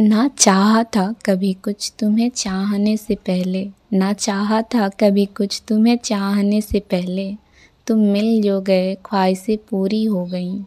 ना चाहा था कभी कुछ तुम्हें चाहने से पहले ना चाहा था कभी कुछ तुम्हें चाहने से पहले तुम मिल जो गए ख्वाहिशें पूरी हो गईं